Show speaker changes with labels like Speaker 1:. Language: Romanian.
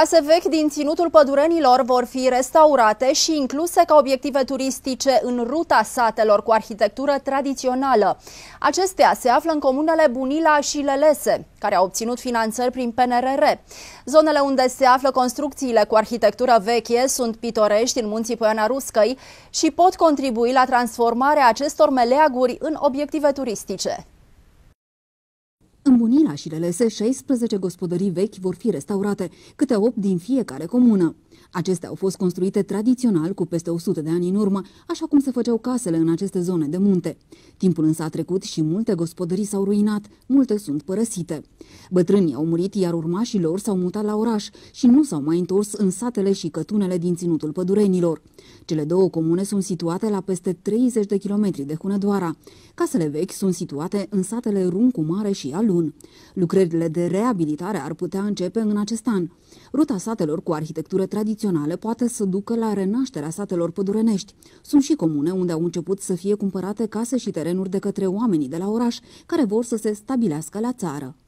Speaker 1: Case vechi din Ținutul Pădurenilor vor fi restaurate și incluse ca obiective turistice în ruta satelor cu arhitectură tradițională. Acestea se află în comunele Bunila și Lelese, care au obținut finanțări prin PNRR. Zonele unde se află construcțiile cu arhitectură veche sunt Pitorești, în munții Poiana Ruscăi și pot contribui la transformarea acestor meleaguri în obiective turistice.
Speaker 2: În Bunila și Lelese, 16 gospodării vechi vor fi restaurate, câte 8 din fiecare comună. Acestea au fost construite tradițional cu peste 100 de ani în urmă, așa cum se făceau casele în aceste zone de munte. Timpul însă a trecut și multe gospodării s-au ruinat, multe sunt părăsite. Bătrânii au murit, iar urmașii lor s-au mutat la oraș și nu s-au mai întors în satele și cătunele din ținutul pădurenilor. Cele două comune sunt situate la peste 30 de kilometri de Hunedoara. Casele vechi sunt situate în satele Runcu Mare și Alun. Lucrările de reabilitare ar putea începe în acest an. Ruta satelor cu arhitectură tradițională tradiționale poate să ducă la renașterea satelor pădurenești. Sunt și comune unde au început să fie cumpărate case și terenuri de către oamenii de la oraș care vor să se stabilească la țară.